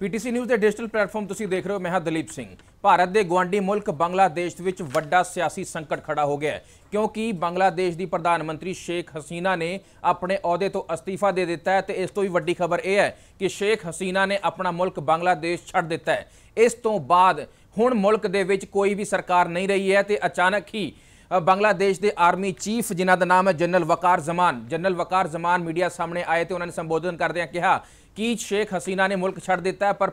PTC news ਦੇ digital platform ਤੁਸੀਂ ਦੇਖ ਰਹੇ ਹੋ ਮੈਂ ਹਾਂ ਦਲੀਪ ਸਿੰਘ ਭਾਰਤ ਦੇ ਗਵਾਂਡੀ ਮੁਲਕ ਬੰਗਲਾਦੇਸ਼ ਵਿੱਚ ਵੱਡਾ ਸਿਆਸੀ ਸੰਕਟ ਖੜਾ ਹੋ ਗਿਆ ਹੈ ਕਿਉਂਕਿ ਬੰਗਲਾਦੇਸ਼ ਦੀ ਪ੍ਰਧਾਨ ਮੰਤਰੀ ਸ਼ੇਖ ਹਸੀਨਾ ਨੇ ਆਪਣੇ ਅਹੁਦੇ ਤੋਂ ਅਸਤੀਫਾ ਦੇ ਦਿੱਤਾ ਹੈ ਤੇ ਇਸ ਤੋਂ ਵੀ ਵੱਡੀ ਖਬਰ ਇਹ ਹੈ ਕਿ ਸ਼ੇਖ ਹਸੀਨਾ ਨੇ ਆਪਣਾ ਮੁਲਕ ਬੰਗਲਾਦੇਸ਼ ਛੱਡ ਦਿੱਤਾ ਹੈ ਇਸ ਤੋਂ ਬਾਅਦ ਹੁਣ ਮੁਲਕ ਦੇ ਵਿੱਚ ਕੋਈ ਵੀ ਸਰਕਾਰ ਨਹੀਂ ਰਹੀ ਹੈ ਤੇ ਅਚਾਨਕ ਹੀ ਬੰਗਲਾਦੇਸ਼ ਦੇ ਆਰਮੀ ਚੀਫ ਜਿਨ੍ਹਾਂ ਦਾ ਨਾਮ ਹੈ general Waqar Zaman general Waqar Zaman media ਸਾਹਮਣੇ ਆਏ ਤੇ ਉਹਨਾਂ ਨੇ ਸੰਬੋਧਨ ਕਰਦਿਆਂ ਕਿਹਾ ਕਿ ਸ਼ੇਖ ਹਸੀਨਾ ਨੇ ਮੁਲਕ ਛੱਡ ਦਿੱਤਾ ਪਰ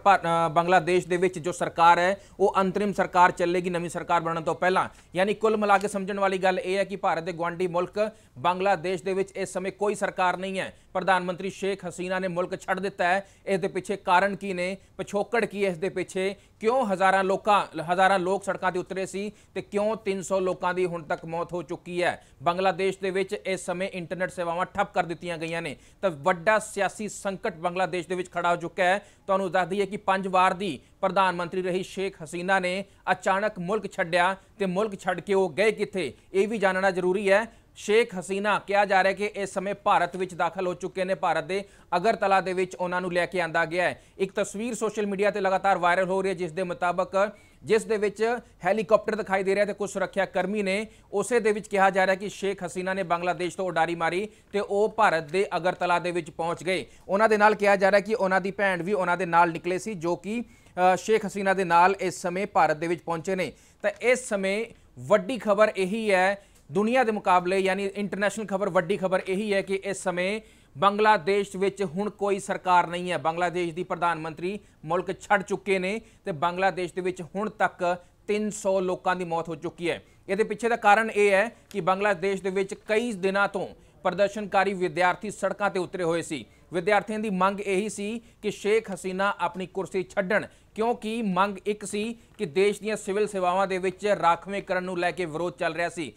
ਬੰਗਲਾਦੇਸ਼ ਦੇ ਵਿੱਚ ਜੋ ਸਰਕਾਰ ਹੈ ਉਹ ਅੰਤਰਿਮ ਸਰਕਾਰ ਚੱਲੇਗੀ ਨਵੀਂ ਸਰਕਾਰ ਬਣਨ ਤੋਂ ਪਹਿਲਾਂ ਯਾਨੀ ਕੁੱਲ ਮਿਲਾ ਕੇ ਸਮਝਣ ਵਾਲੀ ਗੱਲ ਇਹ ਹੈ ਕਿ ਭਾਰਤ ਦੇ ਗਵਾਂਢੀ ਮੁਲਕ ਬੰਗਲਾਦੇਸ਼ ਦੇ ਵਿੱਚ ਇਸ ਸਮੇਂ ਕੋਈ ਸਰਕਾਰ ਨਹੀਂ ਹੈ ਪ੍ਰਧਾਨ ਮੰਤਰੀ ਸ਼ੇਖ ਹਸੀਨਾ ਨੇ ਮੁਲਕ ਛੱਡ ਦਿੱਤਾ ਹੈ ਇਸ ਦੇ ਪਿੱਛੇ ਕਾਰਨ ਕੀ ਨੇ ਪਿਛੋਕੜ ਕੀ ਇਸ ਦੇ ਪਿੱਛੇ ਕਿਉਂ ਹਜ਼ਾਰਾਂ ਲੋਕਾਂ ਹਜ਼ਾਰਾਂ ਲੋਕ ਸੜਕਾਂ ਤੇ ਉਤਰੇ ਸੀ ਤੇ ਕਿਉਂ 300 ਲੋਕਾਂ ਦੀ ਹੁਣ ਤੱਕ ਮੌਤ ਹੋ ਚੁੱਕੀ ਹੈ ਬੰਗਲਾਦੇਸ਼ ਦੇ ਵਿੱਚ ਇਸ ਸਮੇਂ ਇੰਟਰਨੈਟ ਸੇਵਾਵਾਂ ਠੱਪ ਕਰ ਦਿੱਤੀਆਂ ਗਈਆਂ ਨੇ ਤਾਂ ਵੱਡਾ ਸਿਆਸੀ ਸੰਕਟ ਬੰਗਲਾਦੇਸ਼ ਪ੍ਰਦੇਸ਼ ਦੇ ਵਿੱਚ ਖੜਾ ਹੋ ਚੁੱਕਾ ਹੈ ਤੁਹਾਨੂੰ ਦੱਸ ਦਈਏ ਕਿ ਪੰਜ ਵਾਰ ਦੀ ਪ੍ਰਧਾਨ ਮੰਤਰੀ ਰਹੀ ਸ਼ੇਖ ਹਸੀਨਾ ਨੇ ਅਚਾਨਕ ਮੁਲਕ ਛੱਡਿਆ ਤੇ ਮੁਲਕ ਛੱਡ ਕੇ ਉਹ ਗਏ ਕਿੱਥੇ ਇਹ ਵੀ ਜਾਣਨਾ ਜ਼ਰੂਰੀ ਹੈ ਸ਼ੇਖ ਹਸੀਨਾ ਕਿਹਾ ਜਾ ਰਿਹਾ ਕਿ ਇਸ ਸਮੇਂ ਭਾਰਤ ਵਿੱਚ ਦਾਖਲ ਹੋ ਚੁੱਕੇ ਨੇ ਭਾਰਤ ਦੇ ਅਗਰਤਲਾ ਦੇ ਵਿੱਚ ਉਹਨਾਂ ਨੂੰ ਲੈ ਕੇ ਆਂਦਾ ਗਿਆ ਹੈ ਇੱਕ ਤਸਵੀਰ ਸੋਸ਼ਲ ਮੀਡੀਆ ਤੇ ਲਗਾਤਾਰ ਵਾਇਰਲ ਹੋ ਰਹੀ ਹੈ ਜਿਸ ਦੇ ਮੁਤਾਬਕ ਜਿਸ ਦੇ ਵਿੱਚ ਹੈਲੀਕਾਪਟਰ ਦਿਖਾਈ ਦੇ ਰਿਹਾ ਤੇ ਕੁਝ ਸੁਰੱਖਿਆ ਕਰਮੀ ਨੇ ਉਸੇ ਦੇ ਵਿੱਚ ਕਿਹਾ ਜਾ ਰਿਹਾ ਕਿ ਸ਼ੇਖ ਹਸੀਨਾ ਨੇ ਬੰਗਲਾਦੇਸ਼ ਤੋਂ ਉਡਾਰੀ ਮਾਰੀ ਤੇ ਉਹ ਭਾਰਤ ਦੇ ਅਗਰਤਲਾ ਦੇ ਵਿੱਚ ਪਹੁੰਚ ਗਏ ਉਹਨਾਂ ਦੇ ਨਾਲ ਕਿਹਾ ਜਾ ਰਿਹਾ ਕਿ ਉਹਨਾਂ ਦੀ ਭੈਣ ਵੀ ਉਹਨਾਂ ਦੇ ਨਾਲ ਨਿਕਲੇ ਸੀ ਜੋ ਕਿ ਸ਼ੇਖ ਹਸੀਨਾ ਦੇ ਨਾਲ ਇਸ ਸਮੇਂ ਭਾਰਤ ਦੇ ਵਿੱਚ ਪਹੁੰਚੇ ਨੇ ਤਾਂ ਇਸ ਸਮੇਂ ਵੱਡੀ ਖਬਰ ਇਹੀ ਹੈ ਦੁਨੀਆ ਦੇ ਮੁਕਾਬਲੇ ਯਾਨੀ ਇੰਟਰਨੈਸ਼ਨਲ ਖਬਰ ਵੱਡੀ ਖਬਰ ਇਹੀ ਹੈ ਕਿ ਇਸ ਸਮੇਂ ਬੰਗਲਾਦੇਸ਼ ਵਿੱਚ ਹੁਣ ਕੋਈ ਸਰਕਾਰ ਨਹੀਂ ਹੈ ਬੰਗਲਾਦੇਸ਼ ਦੀ ਪ੍ਰਧਾਨ ਮੰਤਰੀ ਮੁਲਕ ਛੱਡ ਚੁੱਕੇ ਨੇ ਤੇ ਬੰਗਲਾਦੇਸ਼ ਦੇ ਵਿੱਚ ਹੁਣ ਤੱਕ 300 ਲੋਕਾਂ ਦੀ ਮੌਤ ਹੋ ਚੁੱਕੀ ਹੈ ਇਹਦੇ ਪਿੱਛੇ ਦਾ ਕਾਰਨ ਇਹ ਹੈ ਕਿ ਬੰਗਲਾਦੇਸ਼ ਦੇ ਵਿੱਚ ਕਈ ਦਿਨਾਂ ਤੋਂ ਪ੍ਰਦਰਸ਼ਨਕਾਰੀ ਵਿਦਿਆਰਥੀ ਸੜਕਾਂ ਤੇ ਉਤਰੇ ਹੋਏ ਸੀ ਵਿਦਿਆਰਥੀਆਂ ਦੀ ਮੰਗ ਇਹੀ ਸੀ ਕਿ ਸ਼ੇਖ ਹਸੀਨਾ ਆਪਣੀ ਕੁਰਸੀ ਛੱਡਣ ਕਿਉਂਕਿ ਮੰਗ ਇੱਕ ਸੀ ਕਿ ਦੇਸ਼ ਦੀਆਂ ਸਿਵਲ ਸੇਵਾਵਾਂ ਦੇ ਵਿੱਚ ਰਾਖਵੇਂਕਰਨ ਨੂੰ ਲੈ ਕੇ ਵਿਰੋਧ ਚੱਲ ਰਿਹਾ ਸੀ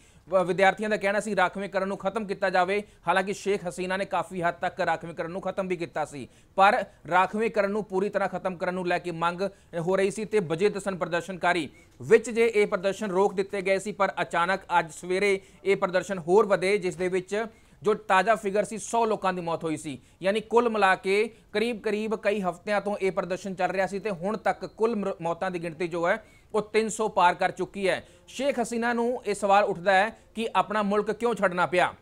ਵਿਦਿਆਰਥੀਆਂ ਦਾ ਕਹਿਣਾ ਸੀ ਰਾਖਵੇਂਕਰਨ ਨੂੰ ਖਤਮ ਕੀਤਾ ਜਾਵੇ ਹਾਲਾਂਕਿ ਸ਼ੇਖ ਹਸੀਨਾ ਨੇ ਕਾਫੀ ਹੱਦ ਤੱਕ ਰਾਖਵੇਂਕਰਨ ਨੂੰ ਖਤਮ ਵੀ ਕੀਤਾ ਸੀ ਪਰ ਰਾਖਵੇਂਕਰਨ ਨੂੰ ਪੂਰੀ ਤਰ੍ਹਾਂ ਖਤਮ ਕਰਨ ਨੂੰ ਲੈ ਕੇ ਮੰਗ ਹੋ ਰਹੀ ਸੀ ਤੇ ਬਜੇ ਦਸਨ ਪ੍ਰਦਰਸ਼ਨਕਾਰੀ ਵਿੱਚ ਜੇ ਇਹ ਪ੍ਰਦਰਸ਼ਨ ਰੋਕ ਦਿੱਤੇ ਗਏ ਸੀ ਪਰ ਅਚਾਨਕ ਅੱਜ ਸਵੇਰੇ ਇਹ ਪ੍ਰਦਰਸ਼ਨ ਹੋਰ ਵਧੇ ਜਿਸ ਦੇ ਵਿੱਚ ਜੋ ਤਾਜ਼ਾ ਫਿਗਰ ਸੀ 100 ਲੋਕਾਂ ਦੀ ਮੌਤ ਹੋਈ ਸੀ ਯਾਨੀ ਕੁੱਲ ਮਿਲਾ ਕੇ ਕਰੀਬ-ਕਰੀਬ ਕਈ ਹਫ਼ਤਿਆਂ ਤੋਂ ਇਹ ਪ੍ਰਦਰਸ਼ਨ ਚੱਲ ਰਿਹਾ ਸੀ ਤੇ ਹੁਣ ਤੱਕ ਕੁੱਲ ਮੌਤਾਂ ਦੀ ਗਿਣਤੀ ਜੋ ਹੈ ਉਹ 300 ਪਾਰ ਕਰ ਚੁੱਕੀ ਹੈ ਸ਼ੇਖ ਹਸੀਨਾ ਨੂੰ ਇਹ ਸਵਾਲ ਉੱਠਦਾ ਹੈ ਕਿ ਆਪਣਾ ਮੁਲਕ ਕਿਉਂ ਛੱਡਣਾ ਪਿਆ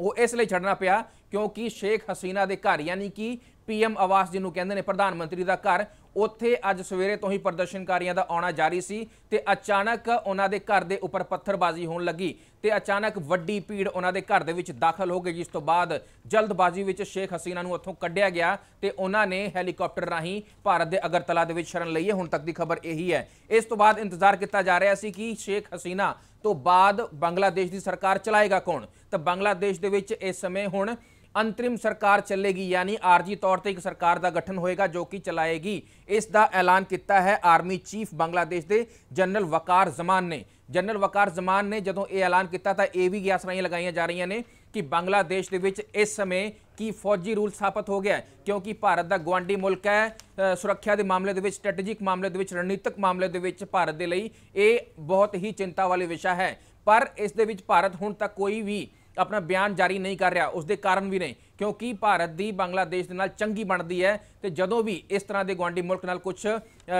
ਉਹ ਇਸ ਲਈ ਛੱਡਣਾ ਪਿਆ ਕਿਉਂਕਿ ਸ਼ੇਖ ਹਸੀਨਾ ਦੇ ਘਰ ਯਾਨੀ ਕਿ ਪੀਐਮ ਆਵਾਸ ਜਿਹਨੂੰ ਕਹਿੰਦੇ ਨੇ ਪ੍ਰਧਾਨ ਮੰਤਰੀ ਦਾ ਘਰ ਉੱਥੇ ਅੱਜ ਸਵੇਰੇ ਤੋਂ ਹੀ ਪ੍ਰਦਰਸ਼ਨਕਾਰੀਆਂ ਦਾ ਆਉਣਾ ਜਾਰੀ ਸੀ ਤੇ ਅਚਾਨਕ ਉਹਨਾਂ ਦੇ ਘਰ ਦੇ ਉੱਪਰ ਪੱਥਰਬਾਜ਼ੀ ਹੋਣ ਲੱਗੀ ਤੇ ਅਚਾਨਕ ਵੱਡੀ ਭੀੜ ਉਹਨਾਂ ਦੇ ਘਰ ਦੇ ਵਿੱਚ ਦਾਖਲ ਹੋ ਗਈ ਜਿਸ ਤੋਂ ਬਾਅਦ ਜਲਦਬਾਜ਼ੀ ਵਿੱਚ ਸ਼ੇਖ ਹਸੀਨਾ ਨੂੰ ਉੱਥੋਂ ਕੱਢਿਆ ਗਿਆ ਤੇ ਉਹਨਾਂ ਨੇ ਹੈਲੀਕਾਪਟਰ ਰਾਹੀਂ ਭਾਰਤ ਦੇ ਅਗਰਤਲਾ ਦੇ ਵਿੱਚ ਸ਼ਰਨ ਲਈ ਹੈ ਹੁਣ ਤੱਕ ਦੀ ਖਬਰ ਇਹੀ ਹੈ ਇਸ ਤੋਂ ਬਾਅਦ ਇੰਤਜ਼ਾਰ ਕੀਤਾ ਜਾ ਰਿਹਾ ਸੀ ਕਿ ਸ਼ੇਖ ਹਸੀਨਾ ਤੋਂ ਬਾਅਦ ਬੰਗਲਾਦੇਸ਼ ਦੀ ਸਰਕਾਰ ਚਲਾਏਗਾ ਕੌਣ ਤਾਂ ਬੰਗਲਾਦੇਸ਼ ਦੇ ਵਿੱਚ ਇਸ ਸਮੇਂ ਹੁਣ ਅੰਤਰਿਮ ਸਰਕਾਰ ਚੱਲੇਗੀ ਯਾਨੀ ਆਰਜੀ ਤੌਰ ਤੇ ਇੱਕ ਸਰਕਾਰ ਦਾ ਗਠਨ ਹੋਏਗਾ ਜੋ ਕਿ ਚਲਾਏਗੀ ਇਸ ਦਾ ਐਲਾਨ ਕੀਤਾ ਹੈ ਆਰਮੀ ਚੀਫ ਬੰਗਲਾਦੇਸ਼ ਦੇ ਜਨਰਲ ਵਕਾਰ ਜ਼ਮਾਨ ਨੇ ਜਨਰਲ ਵਕਾਰ ਜ਼ਮਾਨ ਨੇ ਜਦੋਂ ਇਹ ਐਲਾਨ ਕੀਤਾ ਤਾਂ ਇਹ ਵੀ ਗਿਆਸਰਾਈਆਂ ਲਗਾਈਆਂ ਜਾ ਰਹੀਆਂ ਨੇ ਕਿ ਬੰਗਲਾਦੇਸ਼ ਦੇ ਵਿੱਚ ਇਸ ਸਮੇਂ ਕੀ ਫੌਜੀ ਰੂਲ ਸਥਾਪਿਤ ਹੋ ਗਿਆ ਕਿਉਂਕਿ ਭਾਰਤ ਦਾ ਗਵਾਂਡੀ ਮੁਲਕ ਹੈ ਸੁਰੱਖਿਆ ਦੇ ਮਾਮਲੇ ਦੇ ਵਿੱਚ ਸਟ੍ਰੈਟੇਜਿਕ ਮਾਮਲੇ ਦੇ ਵਿੱਚ ਰਣਨੀਤਿਕ ਮਾਮਲੇ ਦੇ ਵਿੱਚ ਭਾਰਤ ਦੇ ਲਈ ਇਹ ਬਹੁਤ ਹੀ ਚਿੰਤਾ ਵਾਲੀ ਵਿਸ਼ਾ ਹੈ ਪਰ ਇਸ ਦੇ ਵਿੱਚ ਭਾਰਤ ਹੁਣ ਤੱਕ ਕੋਈ ਵੀ ਆਪਣਾ ਬਿਆਨ ਜਾਰੀ ਨਹੀਂ ਕਰ ਰਿਹਾ ਉਸ ਦੇ ਕਾਰਨ ਵੀ ਨਹੀਂ ਕਿਉਂਕਿ ਭਾਰਤ ਦੀ ਬੰਗਲਾਦੇਸ਼ ਦੇ ਨਾਲ ਚੰਗੀ ਬਣਦੀ ਹੈ ਤੇ ਜਦੋਂ ਵੀ ਇਸ ਤਰ੍ਹਾਂ ਦੇ ਗਵਾਂਡੀ ਮੁਲਕ ਨਾਲ ਕੁਝ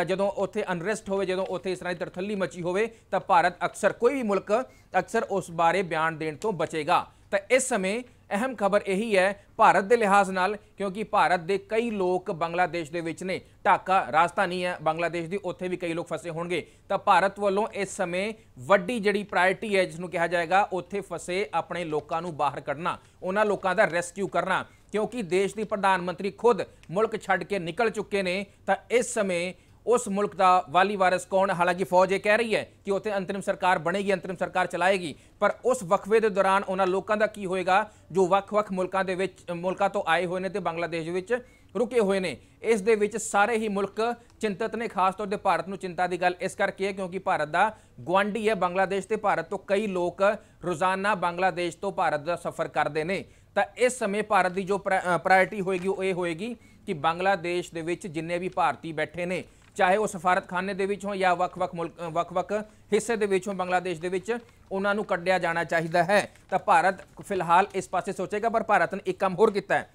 ਜਦੋਂ ਉੱਥੇ ਅਨਰੈਸਟ ਹੋਵੇ ਜਦੋਂ ਉੱਥੇ ਇਸ ਤਰ੍ਹਾਂ ਦੀ ਤਰਥੱਲੀ ਮਚੀ ਹੋਵੇ ਤਾਂ ਭਾਰਤ ਅਕਸਰ ਕੋਈ ਵੀ ਮੁਲਕ ਅਕਸਰ ਉਸ ਬਾਰੇ ਬਿਆਨ ਦੇਣ ਤੋਂ ਬਚੇਗਾ ਤਾਂ ਇਸ ਸਮੇਂ ਅਹਿਮ ਖਬਰ ਇਹੀ ਹੈ ਭਾਰਤ ਦੇ ਲਿਹਾਜ਼ ਨਾਲ ਕਿਉਂਕਿ ਭਾਰਤ ਦੇ ਕਈ ਲੋਕ ਬੰਗਲਾਦੇਸ਼ ਦੇ ਵਿੱਚ ਨੇ ਢਾਕਾ ਰਾਜਧਾਨੀ ਹੈ ਬੰਗਲਾਦੇਸ਼ ਦੀ ਉੱਥੇ ਵੀ ਕਈ ਲੋਕ ਫਸੇ ਹੋਣਗੇ ਤਾਂ ਭਾਰਤ ਵੱਲੋਂ ਇਸ ਸਮੇਂ ਵੱਡੀ ਜਿਹੜੀ ਪ੍ਰਾਇੋਰਟੀ ਹੈ ਜਿਸ ਨੂੰ ਕਿਹਾ ਜਾਏਗਾ ਉੱਥੇ ਫਸੇ ਆਪਣੇ ਲੋਕਾਂ ਨੂੰ ਬਾਹਰ ਕੱਢਣਾ ਉਹਨਾਂ ਲੋਕਾਂ ਦਾ ਰੈਸਕਿਊ ਕਰਨਾ ਕਿਉਂਕਿ ਦੇਸ਼ ਦੀ ਪ੍ਰਧਾਨ ਮੰਤਰੀ ਖੁਦ ਮੁਲਕ ਛੱਡ ਕੇ ਨਿਕਲ ਚੁੱਕੇ ਨੇ ਤਾਂ ਇਸ ਸਮੇਂ ਉਸ ਮੁਲਕ ਦਾ ਵਾਲੀ ਵਾਰਿਸ ਕੌਣ ਹਾਲਾਂਕਿ ਫੌਜ ਇਹ ਕਹਿ ਰਹੀ ਹੈ ਕਿ ਉੱਥੇ ਅੰਤਰਿਮ ਸਰਕਾਰ ਬਣੇਗੀ ਅੰਤਰਿਮ ਸਰਕਾਰ ਚਲਾਏਗੀ ਪਰ ਉਸ ਵਕਫੇ ਦੇ ਦੌਰਾਨ ਉਹਨਾਂ ਲੋਕਾਂ ਦਾ ਕੀ ਹੋਏਗਾ ਜੋ ਵੱਖ-ਵੱਖ ਮੁਲਕਾਂ ਦੇ ਵਿੱਚ ਮੁਲਕਾਂ ਤੋਂ ਆਏ ਹੋਏ ਨੇ ਤੇ ਬੰਗਲਾਦੇਸ਼ ਵਿੱਚ ਰੁਕੇ ਹੋਏ ਨੇ ਇਸ ਦੇ ਵਿੱਚ ਸਾਰੇ ਹੀ ਮੁਲਕ ਚਿੰਤਤ ਨੇ ਖਾਸ ਤੌਰ ਤੇ ਭਾਰਤ ਨੂੰ ਚਿੰਤਾ ਦੀ ਗੱਲ ਇਸ ਕਰਕੇ ਹੈ ਕਿਉਂਕਿ ਭਾਰਤ ਦਾ ਗਵਾਂਡੀ ਹੈ ਬੰਗਲਾਦੇਸ਼ ਤੇ ਭਾਰਤ ਤੋਂ ਕਈ ਲੋਕ ਰੋਜ਼ਾਨਾ ਬੰਗਲਾਦੇਸ਼ ਤੋਂ ਭਾਰਤ ਦਾ ਸਫ਼ਰ ਕਰਦੇ ਨੇ ਤਾਂ ਇਸ ਸਮੇਂ ਭਾਰਤ ਦੀ ਜੋ ਪ੍ਰਾਇੋਰਟੀ ਹੋਏਗੀ ਉਹ ਇਹ ਹੋਏਗੀ ਕਿ ਬੰਗਲਾਦੇਸ਼ ਦੇ ਵਿੱਚ ਜਿੰਨੇ ਵੀ ਭਾਰਤੀ ਬੈਠੇ ਨੇ ਚਾਹੇ ਉਹ ਸਫਾਰਤਖਾਨੇ ਦੇ ਵਿੱਚ ਹੋ ਜਾਂ ਵੱਖ-ਵੱਖ ਮੁਲਕ ਵੱਖ-ਵੱਖ ਹਿੱਸੇ ਦੇ ਵਿੱਚ ਬੰਗਲਾਦੇਸ਼ ਦੇ ਵਿੱਚ ਉਹਨਾਂ ਨੂੰ ਕੱਢਿਆ ਜਾਣਾ ਚਾਹੀਦਾ ਹੈ ਤਾਂ ਭਾਰਤ ਫਿਲਹਾਲ ਇਸ ਪਾਸੇ ਸੋਚੇਗਾ ਪਰ ਭਾਰਤ ਨੇ ਇੱਕ ਕੰਮ ਹੋਰ ਕੀਤਾ ਹੈ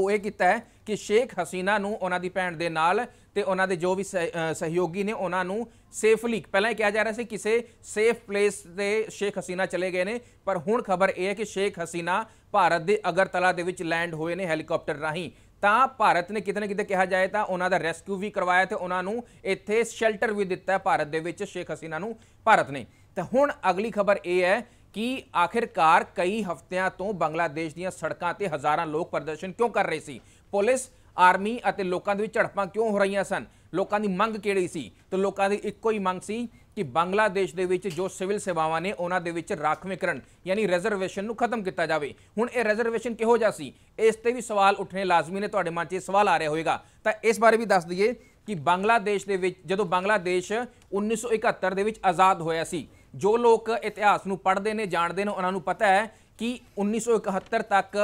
ਉਹ ਇਹ ਕੀਤਾ ਹੈ ਕਿ ਸ਼ੇਖ ਹਸੀਨਾ ਨੂੰ ਉਹਨਾਂ ਦੀ ਭੈਣ ਦੇ ਨਾਲ ਤੇ ਉਹਨਾਂ ਦੇ ਜੋ ਵੀ ਸਹਿਯੋਗੀ ਨੇ ਉਹਨਾਂ ਨੂੰ ਸੇਫਲੀ ਪਹਿਲਾਂ ਇਹ ਕਿਹਾ ਜਾ ਰਿਹਾ ਸੀ ਕਿਸੇ ਸੇਫ ਪਲੇਸ ਦੇ ਸ਼ੇਖ ਹਸੀਨਾ ਚਲੇ ਗਏ ਨੇ ਪਰ ਹੁਣ ਖਬਰ ਇਹ ਹੈ ਕਿ ਸ਼ੇਖ ਹਸੀਨਾ ਭਾਰਤ ਦੇ ਅਗਰਤਲਾ ਦੇ ਵਿੱਚ ਲੈਂਡ ਹੋਏ ਨੇ ਹੈਲੀਕਾਪਟਰ ਰਾਹੀਂ ਤਾਂ ਭਾਰਤ ਨੇ ਕਿਤੇ ਨਾ ਕਿਤੇ ਕਿਹਾ ਜਾਏ ਤਾਂ ਉਹਨਾਂ ਦਾ ਰੈਸਕਿਊ ਵੀ ਕਰਵਾਇਆ ਤੇ ਉਹਨਾਂ ਨੂੰ ਇੱਥੇ ਸ਼ੈਲਟਰ ਵੀ ਦਿੱਤਾ ਭਾਰਤ ਦੇ ਵਿੱਚ ਸ਼ੇਖ ਹਸੀਨਾ ਨੂੰ ਭਾਰਤ ਨੇ ਤਾਂ ਹੁਣ ਅਗਲੀ ਖਬਰ ਇਹ ਹੈ ਕਿ ਆਖਿਰਕਾਰ ਕਈ ਹਫ਼ਤਿਆਂ ਤੋਂ ਬੰਗਲਾਦੇਸ਼ ਦੀਆਂ ਸੜਕਾਂ ਤੇ ਹਜ਼ਾਰਾਂ ਲੋਕ ਪ੍ਰਦਰਸ਼ਨ ਕਿਉਂ ਕਰ ਰਹੇ ਸੀ ਪੁਲਿਸ ਆਰਮੀ ਅਤੇ ਲੋਕਾਂ ਦੇ ਵਿੱਚ ਝੜਪਾਂ ਕਿਉਂ ਹੋ ਰਹੀਆਂ ਸਨ ਲੋਕਾਂ ਦੀ ਮੰਗ ਕਿਹੜੀ ਸੀ ਤੇ ਲੋਕਾਂ ਦੀ ਇੱਕੋ ਹੀ ਮੰਗ ਸੀ ਕਿ ਬੰਗਲਾਦੇਸ਼ ਦੇ ਵਿੱਚ ਜੋ ਸਿਵਲ ਸੇਵਾਵਾਂ ਨੇ ਉਹਨਾਂ ਦੇ ਵਿੱਚ ਰਾਖਵੇਂਕਰਨ ਯਾਨੀ ਰਿਜ਼ਰਵੇਸ਼ਨ ਨੂੰ ਖਤਮ ਕੀਤਾ ਜਾਵੇ ਹੁਣ ਇਹ ਰਿਜ਼ਰਵੇਸ਼ਨ ਕਿਹੋ ਜਿਹਾ ਸੀ ਇਸ ਤੇ ਵੀ ਸਵਾਲ ਉੱਠਣੇ ਲਾਜ਼ਮੀ ਨੇ ਤੁਹਾਡੇ ਮਨ 'ਚ ਸਵਾਲ ਆ ਰਿਹਾ ਹੋਵੇਗਾ ਤਾਂ ਇਸ ਬਾਰੇ ਵੀ ਦੱਸ ਦਈਏ ਕਿ ਬੰਗਲਾਦੇਸ਼ ਦੇ ਵਿੱਚ ਜਦੋਂ ਬੰਗਲਾਦੇਸ਼ 1971 ਦੇ ਵਿੱਚ ਆਜ਼ਾਦ ਹੋਇਆ ਸੀ ਜੋ ਲੋਕ ਇਤਿਹਾਸ ਨੂੰ ਪੜ੍ਹਦੇ ਨੇ ਜਾਣਦੇ ਨੇ ਉਹਨਾਂ ਨੂੰ ਪਤਾ ਹੈ ਕਿ 1971 ਤੱਕ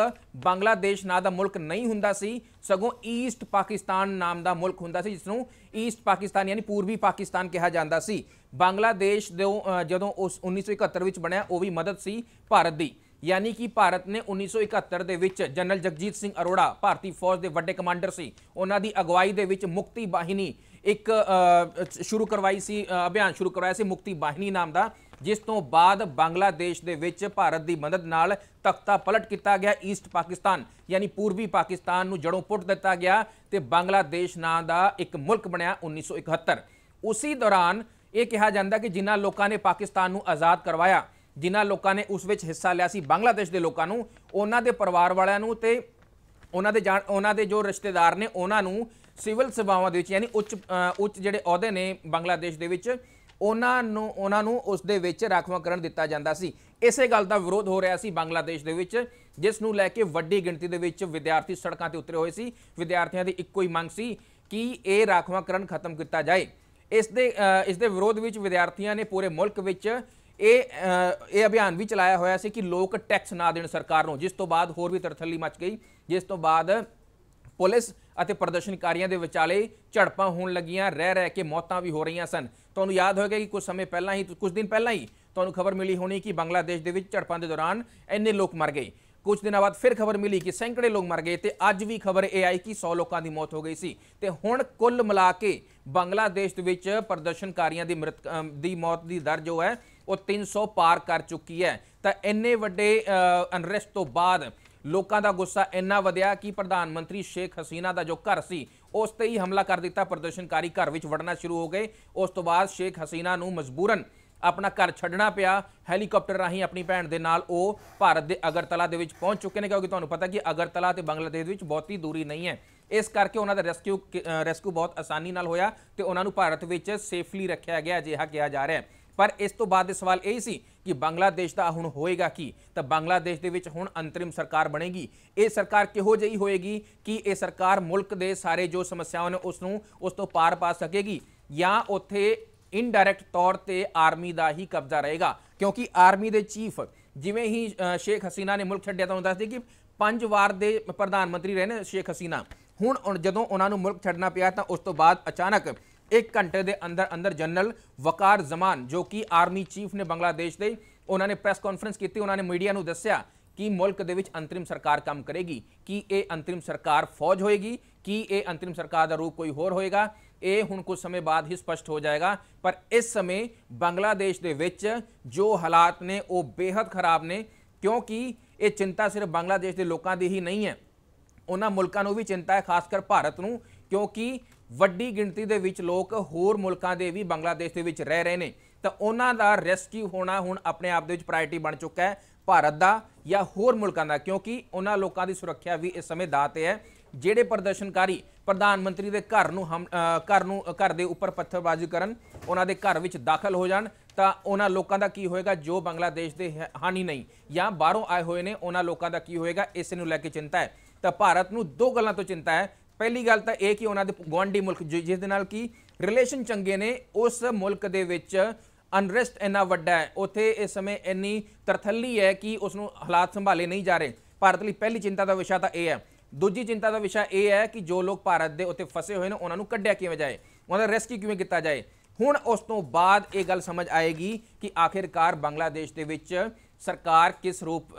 ਬੰਗਲਾਦੇਸ਼ ਨਾਂ ਦਾ ਮੁਲਕ ਨਹੀਂ ਹੁੰਦਾ ਸੀ ਸਗੋਂ ਈਸਟ ਪਾਕਿਸਤਾਨ ਨਾਮ ਦਾ ਮੁਲਕ ਹੁੰਦਾ ਸੀ ਜਿਸ ਨੂੰ ਈਸਟ ਪਾਕਿਸਤਾਨ ਯਾਨੀ ਪੂਰਬੀ ਪਾਕਿਸਤਾਨ ਕਿਹਾ ਜਾਂਦਾ ਸੀ ਬੰਗਲਾਦੇਸ਼ ਦੇ ਜਦੋਂ ਉਸ 1971 ਵਿੱਚ ਬਣਿਆ ਉਹ ਵੀ ਮਦਦ ਸੀ ਭਾਰਤ ਦੀ ਯਾਨੀ ਕਿ ਭਾਰਤ ਨੇ 1971 ਦੇ ਵਿੱਚ ਜਨਰਲ ਜਗਜੀਤ ਸਿੰਘ ਅਰੋੜਾ ਭਾਰਤੀ ਫੌਜ ਦੇ ਵੱਡੇ ਕਮਾਂਡਰ ਸੀ ਉਹਨਾਂ ਦੀ ਅਗਵਾਈ ਦੇ ਵਿੱਚ ਮੁਕਤੀ ਬਾਹਿਨੀ ਇੱਕ ਸ਼ੁਰੂ ਕਰਵਾਈ ਸੀ ਅਭਿਆਨ ਸ਼ੁਰੂ ਕਰਵਾਇਆ ਸੀ ਮੁਕਤੀ ਬਾਹਿਨੀ ਨਾਮ ਦਾ ਜਿਸ ਤੋਂ ਬਾਅਦ ਬੰਗਲਾਦੇਸ਼ ਦੇ ਵਿੱਚ ਭਾਰਤ ਦੀ ਮਦਦ ਨਾਲ ਤਖਤਾ ਪਲਟ ਕੀਤਾ ਗਿਆ ਈਸਟ ਪਾਕਿਸਤਾਨ ਯਾਨੀ ਪੂਰਬੀ ਪਾਕਿਸਤਾਨ ਨੂੰ ਜੜੋਂ ਪੁੱਟ ਦਿੱਤਾ ਗਿਆ ਤੇ ਬੰਗਲਾਦੇਸ਼ ਨਾਂ ਦਾ ਇੱਕ ਮੁਲਕ ਬਣਿਆ 1971 ਉਸੇ ਦੌਰਾਨ ਇਹ ਕਿਹਾ ਜਾਂਦਾ ਕਿ ਜਿਨ੍ਹਾਂ ਲੋਕਾਂ ਨੇ ਪਾਕਿਸਤਾਨ ਨੂੰ ਆਜ਼ਾਦ ਕਰਵਾਇਆ ਜਿਨ੍ਹਾਂ ਲੋਕਾਂ ਨੇ ਉਸ ਵਿੱਚ ਹਿੱਸਾ ਲਿਆ ਸੀ ਬੰਗਲਾਦੇਸ਼ ਦੇ ਲੋਕਾਂ ਨੂੰ ਉਹਨਾਂ ਦੇ ਪਰਿਵਾਰ ਵਾਲਿਆਂ ਨੂੰ ਤੇ ਉਹਨਾਂ ਦੇ ਉਹਨਾਂ ਦੇ ਜੋ ਰਿਸ਼ਤੇਦਾਰ ਨੇ ਉਹਨਾਂ ਨੂੰ ਸਿਵਲ ਸੇਵਾਵਾਂ ਦੇ ਵਿੱਚ ਯਾਨੀ ਉੱਚ ਉੱਚ ਜਿਹੜੇ ਅਹੁਦੇ ਨੇ ਬੰਗਲਾਦੇਸ਼ ਦੇ ਵਿੱਚ ਉਹਨਾਂ ਨੂੰ ਉਹਨਾਂ ਨੂੰ ਉਸ ਦੇ ਵਿੱਚ ਰੱਖਵਾ ਕਰਨ ਦਿੱਤਾ ਜਾਂਦਾ ਸੀ ਇਸੇ ਗੱਲ ਦਾ ਵਿਰੋਧ ਹੋ ਰਿਹਾ ਸੀ ਬੰਗਲਾਦੇਸ਼ ਦੇ ਵਿੱਚ ਜਿਸ ਨੂੰ ਲੈ ਕੇ ਵੱਡੀ ਗਿਣਤੀ ਦੇ ਵਿੱਚ ਵਿਦਿਆਰਥੀ ਸੜਕਾਂ ਤੇ ਉਤਰੇ ਹੋਏ ਸੀ ਵਿਦਿਆਰਥੀਆਂ ਦੀ ਇੱਕੋ ਹੀ ਮੰਗ ਸੀ ਕਿ ਇਹ ਰਾਖਵਾਂਕਰਨ ਖਤਮ ਕੀਤਾ ਜਾਏ ਇਸ ਦੇ ਇਸ ਦੇ ਵਿਰੋਧ ਵਿੱਚ ਵਿਦਿਆਰਥੀਆਂ ਨੇ ਪੂਰੇ ਮੁਲਕ ਵਿੱਚ ਇਹ ਇਹ ਅਭਿਆਨ ਵੀ ਚਲਾਇਆ ਹੋਇਆ ਸੀ ਕਿ ਲੋਕ ਟੈਕਸ ਨਾ ਦੇਣ ਸਰਕਾਰ ਨੂੰ ਜਿਸ ਤੋਂ ਬਾਅਦ ਹੋਰ ਵੀ ਤਰਥੱਲੀ ਮਚ ਗਈ ਜਿਸ ਤੋਂ ਬਾਅਦ ਪੁਲਿਸ ਅਤੇ ਪ੍ਰਦਰਸ਼ਨਕਾਰੀਆਂ ਦੇ ਵਿਚਾਲੇ ਝੜਪਾਂ ਹੋਣ ਲੱਗੀਆਂ ਰਹਿ ਰਹਿ ਕੇ ਮੌਤਾਂ ਵੀ ਹੋ ਰਹੀਆਂ ਸਨ ਤੁਹਾਨੂੰ ਯਾਦ ਹੋਵੇਗਾ ਕਿ ਕੁਝ ਸਮੇਂ ਪਹਿਲਾਂ ਹੀ ਕੁਝ ਦਿਨ ਪਹਿਲਾਂ ਹੀ ਤੁਹਾਨੂੰ ਖਬਰ ਮਿਲੀ ਹੋਣੀ ਕਿ ਬੰਗਲਾਦੇਸ਼ ਦੇ ਵਿੱਚ ਝੜਪਾਂ ਦੇ ਦੌਰਾਨ ਇੰਨੇ ਲੋਕ ਮਰ ਗਏ ਕੁਝ ਦਿਨਾਂ ਬਾਅਦ ਫਿਰ ਖਬਰ ਮਿਲੀ ਕਿ ਸੈਂਕੜੇ ਲੋਕ ਮਰ ਗਏ ਤੇ ਅੱਜ ਵੀ ਖਬਰ ਇਹ ਆਈ ਕਿ 100 ਲੋਕਾਂ ਦੀ ਮੌਤ ਹੋ ਗਈ ਸੀ ਤੇ ਹੁਣ ਕੁੱਲ ਮਿਲਾ ਕੇ ਬੰਗਲਾਦੇਸ਼ ਦੇ ਵਿੱਚ ਪ੍ਰਦਰਸ਼ਨਕਾਰੀਆਂ ਦੀ ਮਰਤ ਦੀ ਮੌਤ ਦੀ ਦਰ ਜੋ ਹੈ ਉਹ 300 ਪਾਰ ਕਰ ਚੁੱਕੀ ਹੈ ਤਾਂ ਇੰਨੇ ਵੱਡੇ ਅਨਰੈਸਟ ਤੋਂ ਬਾਅਦ ਲੋਕਾਂ ਦਾ ਗੁੱਸਾ ਇੰਨਾ ਵਧਿਆ ਕਿ ਪ੍ਰਧਾਨ ਮੰਤਰੀ ਸ਼ੇਖ ਹਸੀਨਾ ਦਾ ਜੋ ਘਰ ਸੀ ਉਸ ਤੇ ਹੀ ਹਮਲਾ ਕਰ ਦਿੱਤਾ ਪ੍ਰਦਰਸ਼ਨਕਾਰੀ ਘਰ ਵਿੱਚ ਵੜਨਾ ਸ਼ੁਰੂ ਹੋ ਗਏ ਉਸ ਤੋਂ ਬਾਅਦ ਸ਼ੇਖ ਹਸੀਨਾ ਨੂੰ ਮਜਬੂਰਨ ਆਪਣਾ ਘਰ ਛੱਡਣਾ ਪਿਆ ਹੈਲੀਕਾਪਟਰ ਰਾਹੀਂ ਆਪਣੀ ਭੈਣ ਦੇ ਨਾਲ ਉਹ ਭਾਰਤ ਦੇ ਅਗਰਤਲਾ ਦੇ ਵਿੱਚ ਪਹੁੰਚ ਚੁੱਕੇ ਨੇ ਕਿਉਂਕਿ ਤੁਹਾਨੂੰ ਪਤਾ ਕਿ ਅਗਰਤਲਾ ਤੇ ਬੰਗਲਾਦੇਸ਼ ਦੇ ਵਿੱਚ ਬਹੁਤੀ ਦੂਰੀ ਨਹੀਂ ਹੈ ਇਸ ਕਰਕੇ ਉਹਨਾਂ ਦਾ ਰੈਸਕਿਊ ਰੈਸਕਿਊ ਬਹੁਤ ਆਸਾਨੀ ਨਾਲ ਹੋਇਆ ਤੇ ਉਹਨਾਂ ਨੂੰ ਭਾਰਤ ਵਿੱਚ ਸੇਫਲੀ ਰੱਖਿਆ ਗਿਆ ਅਜਿਹਾ ਕਿਹਾ ਜਾ ਰਿਹਾ ਹੈ ਪਰ ਇਸ ਤੋਂ ਬਾਅਦ ਸਵਾਲ ਇਹ ਸੀ ਕਿ ਬੰਗਲਾਦੇਸ਼ ਦਾ ਹੁਣ ਹੋਏਗਾ ਕੀ ਤਾਂ ਬੰਗਲਾਦੇਸ਼ ਦੇ ਵਿੱਚ ਹੁਣ ਅੰਤਰਿਮ ਸਰਕਾਰ ਬਣੇਗੀ ਇਹ ਸਰਕਾਰ ਕਿਹੋ ਜਿਹੀ ਹੋਏਗੀ ਕਿ ਇਹ ਸਰਕਾਰ ਮੁਲਕ ਦੇ ਸਾਰੇ ਜੋ ਸਮੱਸਿਆਵਾਂ ਨੇ ਉਸ ਨੂੰ ਉਸ ਤੋਂ ਪਾਰ ਪਾ ਸਕੇਗੀ ਜਾਂ ਉੱਥੇ ਇਨਡਾਇਰੈਕਟ ਤੌਰ ਤੇ ਆਰਮੀ ਦਾ ਹੀ ਕਬਜ਼ਾ ਰਹੇਗਾ ਕਿਉਂਕਿ ਆਰਮੀ ਦੇ ਚੀਫ ਜਿਵੇਂ ਹੀ ਸ਼ੇਖ ਹਸੀਨਾ ਨੇ ਮੁਲਕ ਛੱਡਿਆ ਤਾਂ ਉਹ ਦੱਸਦੇ ਕਿ ਪੰਜ ਵਾਰ ਦੇ ਪ੍ਰਧਾਨ ਮੰਤਰੀ ਰਹੇ ਨੇ ਸ਼ੇਖ ਹਸੀਨਾ ਹੁਣ ਜਦੋਂ ਉਹਨਾਂ ਨੂੰ ਮੁਲਕ ਛੱਡਣਾ ਪਿਆ ਤਾਂ ਉਸ ਤੋਂ ਬਾਅਦ ਅਚਾਨਕ 1 ਘੰਟੇ ਦੇ ਅੰਦਰ ਅੰਦਰ ਜਨਰਲ ਵਕਾਰ ਜ਼ਮਾਨ ਜੋ ਕਿ ਆਰਮੀ ਚੀਫ ਨੇ ਬੰਗਲਾਦੇਸ਼ ਦੇ ਉਹਨਾਂ ਨੇ ਪ੍ਰੈਸ ਕਾਨਫਰੰਸ ਕੀਤੀ ਉਹਨਾਂ ਨੇ ਮੀਡੀਆ ਨੂੰ ਦੱਸਿਆ ਕਿ ਮੁਲਕ ਦੇ ਵਿੱਚ ਅੰਤਰਿਮ ਸਰਕਾਰ ਕੰਮ ਕਰੇਗੀ ਕਿ ਇਹ ਅੰਤਰਿਮ ਸਰਕਾਰ ਫੌਜ ਹੋਏਗੀ ਕਿ ਇਹ ਅੰਤਰਿਮ ਸਰਕਾਰ ਦਾ ਰੂਪ ਕੋਈ ਹੋਰ ਹੋਏਗਾ ਇਹ ਹੁਣ ਕੁਝ ਸਮੇਂ ਬਾਅਦ ਹੀ ਸਪਸ਼ਟ ਹੋ ਜਾਏਗਾ ਪਰ ਇਸ ਸਮੇਂ ਬੰਗਲਾਦੇਸ਼ ਦੇ ਵਿੱਚ ਜੋ ਹਾਲਾਤ ਨੇ ਉਹ ਬੇहद ਖਰਾਬ ਨੇ ਕਿਉਂਕਿ ਇਹ ਚਿੰਤਾ ਸਿਰਫ ਬੰਗਲਾਦੇਸ਼ ਦੇ ਲੋਕਾਂ ਦੀ ਹੀ ਨਹੀਂ ਹੈ ਉਹਨਾਂ ਮੁਲਕਾਂ ਨੂੰ ਵੀ ਚਿੰਤਾ ਹੈ ਖਾਸ ਕਰ ਭਾਰਤ ਨੂੰ ਕਿਉਂਕਿ ਵੱਡੀ ਗਿਣਤੀ ਦੇ ਵਿੱਚ ਲੋਕ ਹੋਰ ਮੁਲਕਾਂ ਦੇ ਵੀ ਬੰਗਲਾਦੇਸ਼ ਦੇ ਵਿੱਚ ਰਹਿ ਰਹੇ ਨੇ ਤਾਂ ਉਹਨਾਂ ਦਾ ਰੈਸਕਿਊ ਹੋਣਾ ਹੁਣ ਆਪਣੇ ਆਪ ਦੇ ਵਿੱਚ ਪ੍ਰਾਇੋਰਟੀ ਬਣ ਚੁੱਕਾ ਹੈ ਭਾਰਤ ਦਾ ਜਾਂ ਹੋਰ ਮੁਲਕਾਂ ਦਾ ਕਿਉਂਕਿ ਉਹਨਾਂ ਲੋਕਾਂ ਦੀ ਸੁਰੱਖਿਆ ਵੀ ਇਸ ਸਮੇਂ ਦਾਅ ਤੇ ਹੈ ਜਿਹੜੇ ਪ੍ਰਦਰਸ਼ਨਕਾਰੀ ਪ੍ਰਧਾਨ ਮੰਤਰੀ ਦੇ ਘਰ ਨੂੰ ਘਰ ਨੂੰ ਘਰ ਦੇ ਉੱਪਰ ਪੱਥਰਬਾਜ਼ੀ ਕਰਨ ਉਹਨਾਂ ਦੇ ਘਰ ਵਿੱਚ ਦਾਖਲ ਹੋ ਜਾਣ ਤਾਂ ਉਹਨਾਂ ਲੋਕਾਂ ਦਾ ਕੀ ਹੋਏਗਾ ਜੋ ਬੰਗਲਾਦੇਸ਼ ਦੇ ਹਾਨੀ ਨਹੀਂ ਜਾਂ ਬਾਹਰੋਂ ਆਏ ਹੋਏ ਨੇ ਉਹਨਾਂ ਲੋਕਾਂ ਦਾ ਕੀ ਹੋਏਗਾ ਇਸ ਨੂੰ ਲੈ ਕੇ ਚਿੰਤਾ ਹੈ ਤਾਂ ਭਾਰਤ ਨੂੰ ਦੋ ਗੱਲਾਂ ਤੋਂ ਚਿੰਤਾ ਹੈ ਪਹਿਲੀ ਗੱਲ ਤਾਂ ਇਹ ਕਿ ਉਹਨਾਂ ਦੇ ਗਵਾਂਡੀ ਮੁਲਕ ਜਿਸ ਦੇ ਨਾਲ ਕੀ ਰਿਲੇਸ਼ਨ ਚੰਗੇ ਨੇ ਉਸ ਮੁਲਕ ਦੇ ਵਿੱਚ ਅਨਰੈਸਟ ਇੰਨਾ ਵੱਡਾ ਹੈ ਉੱਥੇ ਇਸ ਸਮੇਂ ਇੰਨੀ ਤਰਥੱਲੀ ਹੈ ਕਿ ਉਸ ਨੂੰ ਹਾਲਾਤ ਸੰਭਾਲੇ ਨਹੀਂ ਜਾ ਰਹੇ ਭਾਰਤ ਲਈ ਪਹਿਲੀ ਚਿੰਤਾ ਦਾ ਵਿਸ਼ਾ ਤਾਂ ਇਹ ਹੈ ਦੂਜੀ ਚਿੰਤਾ ਦਾ ਵਿਸ਼ਾ ਇਹ ਹੈ ਕਿ ਜੋ ਲੋਕ ਭਾਰਤ ਦੇ ਉੱਤੇ ਫਸੇ ਹੋਏ ਨੇ ਉਹਨਾਂ ਨੂੰ ਕੱਢਿਆ ਕਿਵੇਂ ਜਾਏ ਉਹਨਾਂ ਦਾ ਰੈਸਕਿਊ ਕਿਵੇਂ ਕੀਤਾ ਜਾਏ ਹੁਣ ਉਸ ਤੋਂ ਬਾਅਦ ਇਹ ਗੱਲ ਸਮਝ ਆਏਗੀ ਕਿ ਆਖਿਰਕਾਰ ਬੰਗਲਾਦੇਸ਼ ਦੇ ਵਿੱਚ ਸਰਕਾਰ ਕਿਸ ਰੂਪ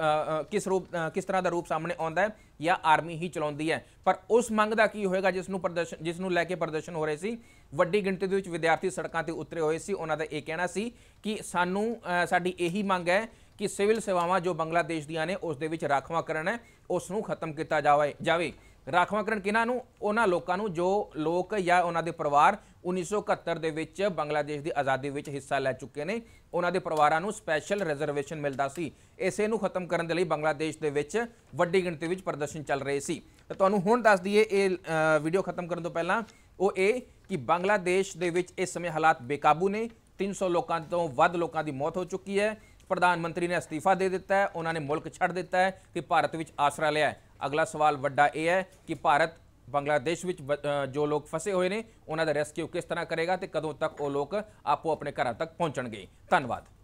ਕਿਸ ਰੂਪ ਕਿਸ ਤਰ੍ਹਾਂ ਦਾ ਰੂਪ ਸਾਹਮਣੇ ਆਉਂਦਾ ਹੈ ਜਾਂ ਆਰਮੀ ਹੀ ਚਲਾਉਂਦੀ ਹੈ ਪਰ ਉਸ ਮੰਗ ਦਾ ਕੀ ਹੋਏਗਾ ਜਿਸ ਨੂੰ ਪ੍ਰਦਰਸ਼ਨ ਜਿਸ ਨੂੰ ਲੈ ਕੇ ਪ੍ਰਦਰਸ਼ਨ ਹੋ ਰਹੇ ਸੀ ਵੱਡੀ ਗਿਣਤੀ ਦੇ ਵਿੱਚ ਵਿਦਿਆਰਥੀ ਸੜਕਾਂ ਤੇ ਉਤਰੇ ਹੋਏ ਸੀ ਉਹਨਾਂ ਦਾ ਇਹ ਕਹਿਣਾ ਸੀ ਕਿ ਸਾਨੂੰ ਸਾਡੀ ਇਹੀ ਮੰਗ ਹੈ ਕਿ ਸਿਵਲ ਸੇਵਾਵਾਂ ਜੋ ਬੰਗਲਾਦੇਸ਼ ਦੀਆਂ ਨੇ ਉਸ ਦੇ ਵਿੱਚ ਰਾਖਵਾਂਕਰਨ ਹੈ ਉਸ ਨੂੰ ਖਤਮ ਕੀਤਾ ਜਾਵੇ ਜਾਵੇ ਰਾਖਵਾਂਕਰਨ ਕਿਨਾਂ ਨੂੰ ਉਹਨਾਂ ਲੋਕਾਂ ਨੂੰ ਜੋ ਲੋਕ ਜਾਂ ਉਹਨਾਂ ਦੇ ਪਰਿਵਾਰ 1971 ਦੇ ਵਿੱਚ ਬੰਗਲਾਦੇਸ਼ ਦੀ ਆਜ਼ਾਦੀ ਵਿੱਚ ਹਿੱਸਾ ਲੈ ਚੁੱਕੇ ਨੇ ਉਹਨਾਂ ਦੇ ਪਰਿਵਾਰਾਂ ਨੂੰ ਸਪੈਸ਼ਲ ਰਿਜ਼ਰਵੇਸ਼ਨ ਮਿਲਦਾ ਸੀ ਇਸੇ ਨੂੰ ਖਤਮ ਕਰਨ ਦੇ ਲਈ ਬੰਗਲਾਦੇਸ਼ ਦੇ ਵਿੱਚ ਵੱਡੀ ਗਿਣਤੀ ਵਿੱਚ ਪ੍ਰਦਰਸ਼ਨ ਚੱਲ ਰਹੇ ਸੀ ਤਾਂ ਤੁਹਾਨੂੰ ਹੁਣ ਦੱਸ ਦਈਏ ਇਹ ਵੀਡੀਓ ਖਤਮ ਕਰਨ ਤੋਂ ਪਹਿਲਾਂ ਉਹ ਇਹ ਕਿ ਬੰਗਲਾਦੇਸ਼ ਦੇ ਵਿੱਚ ਇਸ ਸਮੇਂ ਹਾਲਾਤ ਬੇਕਾਬੂ ਨੇ 300 ਲੋਕਾਂ ਤੋਂ ਵੱਧ ਲੋਕਾਂ ਦੀ ਮੌਤ ਹੋ ਚੁੱਕੀ ਹੈ ਪ੍ਰਧਾਨ ਮੰਤਰੀ ਨੇ ਅਸਤੀਫਾ ਦੇ ਦਿੱਤਾ ਹੈ ਉਹਨਾਂ ਨੇ ਮੁਲਕ ਛੱਡ ਦਿੱਤਾ ਹੈ ਤੇ ਭਾਰਤ ਵਿੱਚ ਆਸਰਾ ਲਿਆ ਹੈ ਅਗਲਾ ਸਵਾਲ ਵੱਡਾ ਇਹ ਹੈ ਕਿ ਭਾਰਤ ਬੰਗਲਾਦੇਸ਼ ਵਿੱਚ ਜੋ ਲੋਕ ਫਸੇ ਹੋਏ ਨੇ ਉਹਨਾਂ ਦਾ ਰੈਸਕਿਊ ਕਿਸ ਤਰ੍ਹਾਂ ਕਰੇਗਾ ਤੇ ਕਦੋਂ ਤੱਕ ਉਹ ਲੋਕ ਆਪੋ ਆਪਣੇ ਘਰਾਂ ਤੱਕ ਪਹੁੰਚਣਗੇ ਧੰਨਵਾਦ